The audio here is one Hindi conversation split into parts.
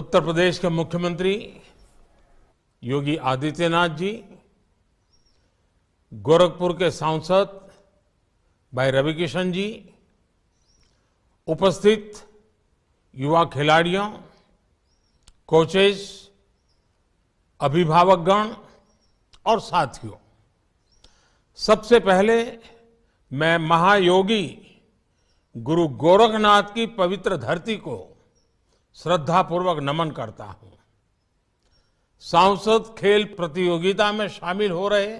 उत्तर प्रदेश के मुख्यमंत्री योगी आदित्यनाथ जी गोरखपुर के सांसद भाई रविकिशन जी उपस्थित युवा खिलाड़ियों कोचेस अभिभावकगण और साथियों सबसे पहले मैं महायोगी गुरु गोरखनाथ की पवित्र धरती को श्रद्धापूर्वक नमन करता हूं सांसद खेल प्रतियोगिता में शामिल हो रहे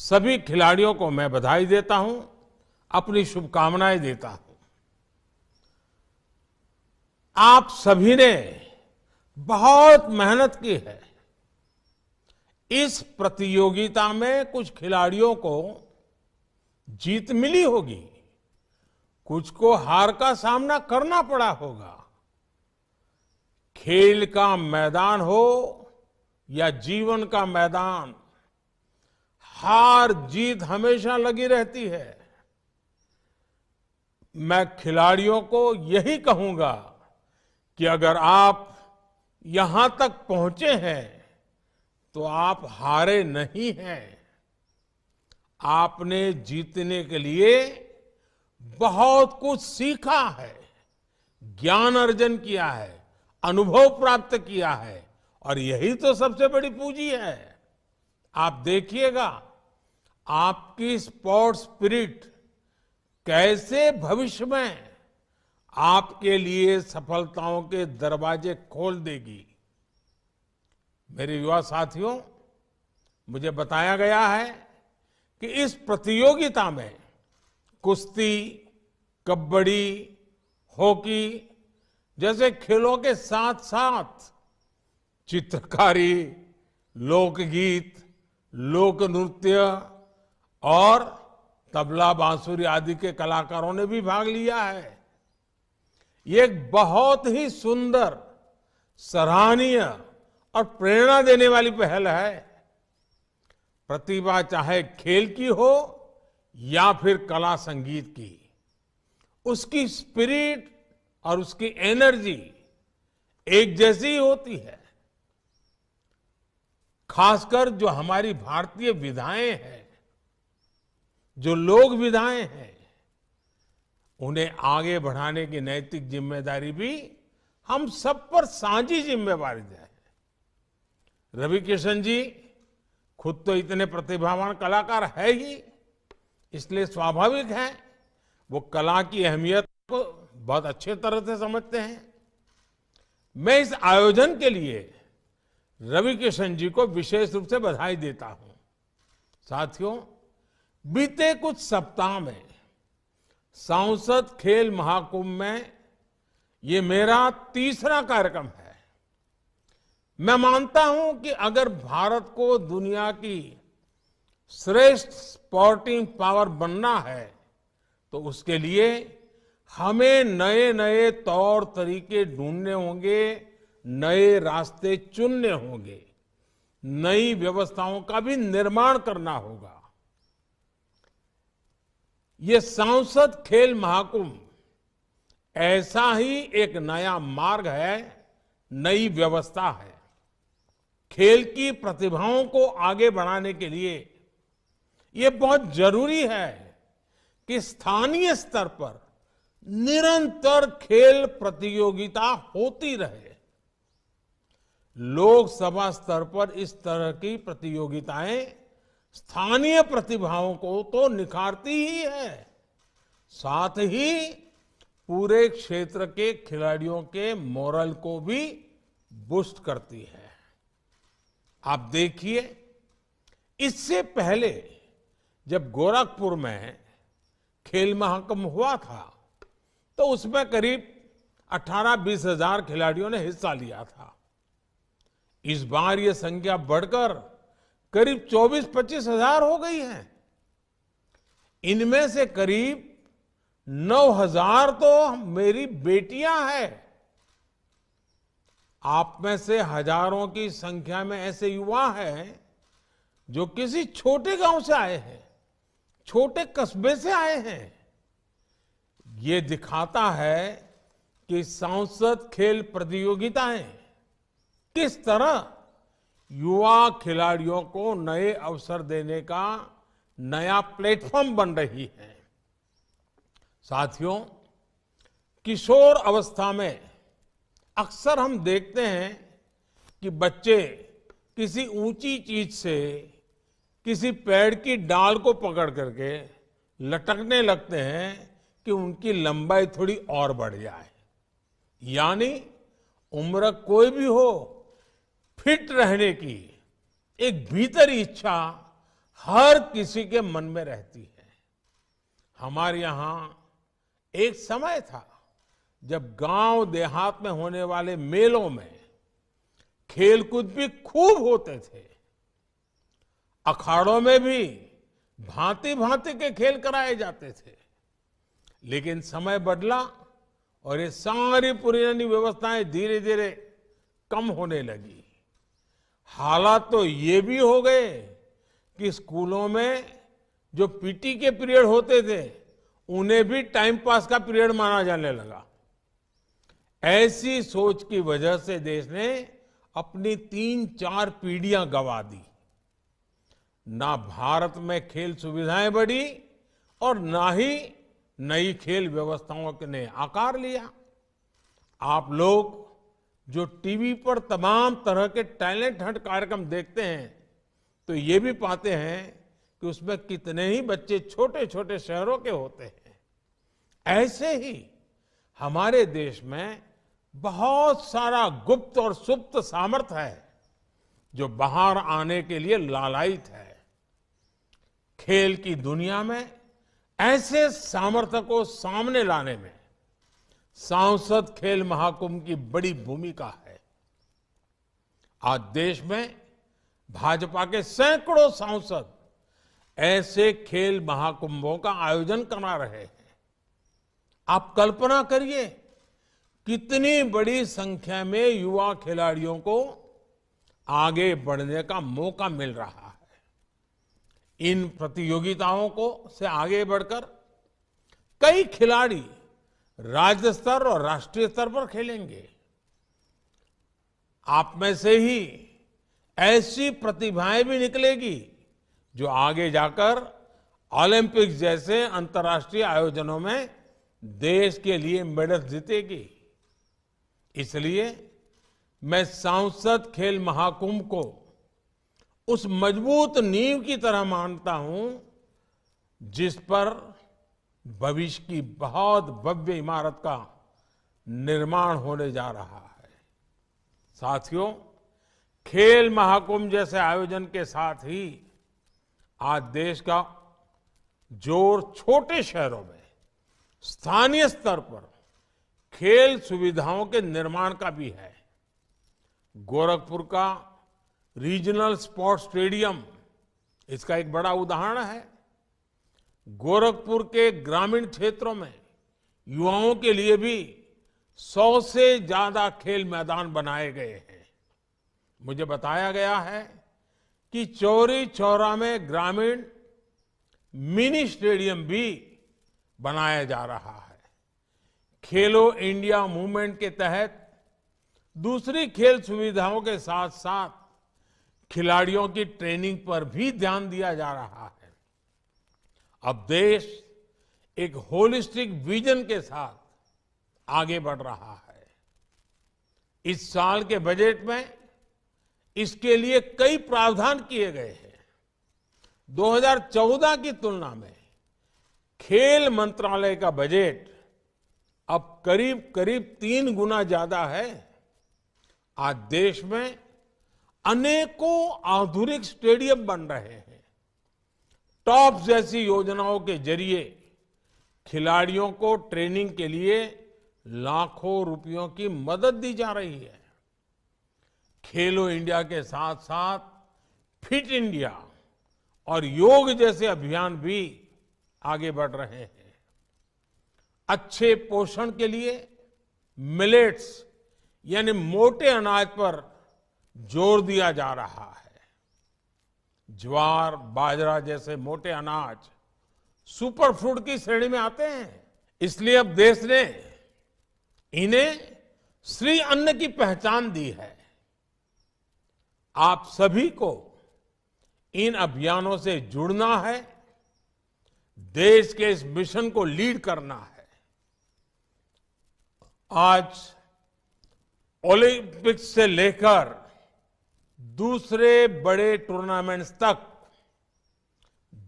सभी खिलाड़ियों को मैं बधाई देता हूं अपनी शुभकामनाएं देता हूं आप सभी ने बहुत मेहनत की है इस प्रतियोगिता में कुछ खिलाड़ियों को जीत मिली होगी कुछ को हार का सामना करना पड़ा होगा खेल का मैदान हो या जीवन का मैदान हार जीत हमेशा लगी रहती है मैं खिलाड़ियों को यही कहूंगा कि अगर आप यहां तक पहुंचे हैं तो आप हारे नहीं हैं आपने जीतने के लिए बहुत कुछ सीखा है ज्ञान अर्जन किया है अनुभव प्राप्त किया है और यही तो सबसे बड़ी पूंजी है आप देखिएगा आपकी स्पोर्ट स्पिरिट कैसे भविष्य में आपके लिए सफलताओं के दरवाजे खोल देगी मेरे युवा साथियों मुझे बताया गया है कि इस प्रतियोगिता में कुश्ती कबड्डी हॉकी जैसे खेलों के साथ साथ चित्रकारी लोकगीत लोक नृत्य और तबला बांसुरी आदि के कलाकारों ने भी भाग लिया है ये एक बहुत ही सुंदर सराहनीय और प्रेरणा देने वाली पहल है प्रतिभा चाहे खेल की हो या फिर कला संगीत की उसकी स्पिरिट और उसकी एनर्जी एक जैसी ही होती है खासकर जो हमारी भारतीय विधाएं हैं जो लोग विधाएं हैं उन्हें आगे बढ़ाने की नैतिक जिम्मेदारी भी हम सब पर साझी जिम्मेवारी है रवि किशन जी खुद तो इतने प्रतिभावान कलाकार है ही इसलिए स्वाभाविक है वो कला की अहमियत को बहुत अच्छे तरह से समझते हैं मैं इस आयोजन के लिए रवि किशन जी को विशेष रूप से बधाई देता हूं साथियों बीते कुछ सप्ताह में सांसद खेल महाकुंभ में ये मेरा तीसरा कार्यक्रम है मैं मानता हूं कि अगर भारत को दुनिया की श्रेष्ठ स्पोर्टिंग पावर बनना है तो उसके लिए हमें नए नए तौर तरीके ढूंढने होंगे नए रास्ते चुनने होंगे नई व्यवस्थाओं का भी निर्माण करना होगा ये सांसद खेल महाकुंभ ऐसा ही एक नया मार्ग है नई व्यवस्था है खेल की प्रतिभाओं को आगे बढ़ाने के लिए ये बहुत जरूरी है कि स्थानीय स्तर पर निरंतर खेल प्रतियोगिता होती रहे लोकसभा स्तर पर इस तरह की प्रतियोगिताएं स्थानीय प्रतिभाओं को तो निखारती ही है साथ ही पूरे क्षेत्र के खिलाड़ियों के मोरल को भी बूस्ट करती है आप देखिए इससे पहले जब गोरखपुर में खेल महाकम हुआ था तो उसमें करीब 18 बीस हजार खिलाड़ियों ने हिस्सा लिया था इस बार ये संख्या बढ़कर करीब 24 पच्चीस हजार हो गई है इनमें से करीब 9000 हजार तो मेरी बेटियां हैं आप में से हजारों की संख्या में ऐसे युवा हैं जो किसी छोटे गांव से आए हैं छोटे कस्बे से आए हैं ये दिखाता है कि सांसद खेल प्रतियोगिताएं किस तरह युवा खिलाड़ियों को नए अवसर देने का नया प्लेटफॉर्म बन रही है साथियों किशोर अवस्था में अक्सर हम देखते हैं कि बच्चे किसी ऊंची चीज से किसी पेड़ की डाल को पकड़ करके लटकने लगते हैं कि उनकी लंबाई थोड़ी और बढ़ जाए यानी उम्र कोई भी हो फिट रहने की एक भीतर इच्छा हर किसी के मन में रहती है हमारे यहां एक समय था जब गांव देहात में होने वाले मेलों में खेलकूद भी खूब होते थे अखाड़ों में भी भांति भांति के खेल कराए जाते थे लेकिन समय बदला और ये सारी पुरानी व्यवस्थाएं धीरे धीरे कम होने लगी हालात तो ये भी हो गए कि स्कूलों में जो पीटी के पीरियड होते थे उन्हें भी टाइम पास का पीरियड माना जाने लगा ऐसी सोच की वजह से देश ने अपनी तीन चार पीढ़ियां गवा दी ना भारत में खेल सुविधाएं बढ़ी और ना ही नई खेल व्यवस्थाओं ने आकार लिया आप लोग जो टीवी पर तमाम तरह के टैलेंट हंट कार्यक्रम देखते हैं तो ये भी पाते हैं कि उसमें कितने ही बच्चे छोटे छोटे शहरों के होते हैं ऐसे ही हमारे देश में बहुत सारा गुप्त और सुप्त सामर्थ्य है जो बाहर आने के लिए लालायित है खेल की दुनिया में ऐसे सामर्थ्य को सामने लाने में सांसद खेल महाकुंभ की बड़ी भूमिका है आज देश में भाजपा के सैकड़ों सांसद ऐसे खेल महाकुंभों का आयोजन करा रहे हैं आप कल्पना करिए कितनी बड़ी संख्या में युवा खिलाड़ियों को आगे बढ़ने का मौका मिल रहा है इन प्रतियोगिताओं को से आगे बढ़कर कई खिलाड़ी राज्य स्तर और राष्ट्रीय स्तर पर खेलेंगे आप में से ही ऐसी प्रतिभाएं भी निकलेगी जो आगे जाकर ओलंपिक्स जैसे अंतर्राष्ट्रीय आयोजनों में देश के लिए मेडल जीतेगी इसलिए मैं सांसद खेल महाकुंभ को उस मजबूत नींव की तरह मानता हूं जिस पर भविष्य की बहुत भव्य इमारत का निर्माण होने जा रहा है साथियों खेल महाकुंभ जैसे आयोजन के साथ ही आज देश का जोर छोटे शहरों में स्थानीय स्तर पर खेल सुविधाओं के निर्माण का भी है गोरखपुर का रीजनल स्पोर्ट्स स्टेडियम इसका एक बड़ा उदाहरण है गोरखपुर के ग्रामीण क्षेत्रों में युवाओं के लिए भी सौ से ज्यादा खेल मैदान बनाए गए हैं मुझे बताया गया है कि चौरी चौरा में ग्रामीण मिनी स्टेडियम भी बनाया जा रहा है खेलो इंडिया मूवमेंट के तहत दूसरी खेल सुविधाओं के साथ साथ खिलाड़ियों की ट्रेनिंग पर भी ध्यान दिया जा रहा है अब देश एक होलिस्टिक विजन के साथ आगे बढ़ रहा है इस साल के बजट में इसके लिए कई प्रावधान किए गए हैं 2014 की तुलना में खेल मंत्रालय का बजट अब करीब करीब तीन गुना ज्यादा है आज देश में अनेकों आधुनिक स्टेडियम बन रहे हैं टॉप जैसी योजनाओं के जरिए खिलाड़ियों को ट्रेनिंग के लिए लाखों रुपयों की मदद दी जा रही है खेलो इंडिया के साथ साथ फिट इंडिया और योग जैसे अभियान भी आगे बढ़ रहे हैं अच्छे पोषण के लिए मिलेट्स यानी मोटे अनाज पर जोर दिया जा रहा है ज्वार बाजरा जैसे मोटे अनाज सुपर फूड की श्रेणी में आते हैं इसलिए अब देश ने इन्हें श्री अन्न की पहचान दी है आप सभी को इन अभियानों से जुड़ना है देश के इस मिशन को लीड करना है आज ओलंपिक्स से लेकर दूसरे बड़े टूर्नामेंट्स तक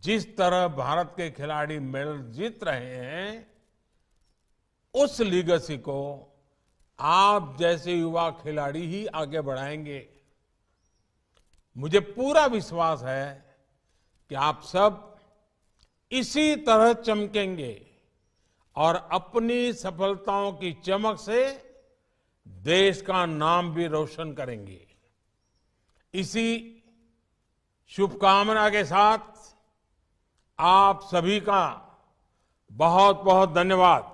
जिस तरह भारत के खिलाड़ी मेडल जीत रहे हैं उस लीगसी को आप जैसे युवा खिलाड़ी ही आगे बढ़ाएंगे मुझे पूरा विश्वास है कि आप सब इसी तरह चमकेंगे और अपनी सफलताओं की चमक से देश का नाम भी रोशन करेंगे इसी शुभकामना के साथ आप सभी का बहुत बहुत धन्यवाद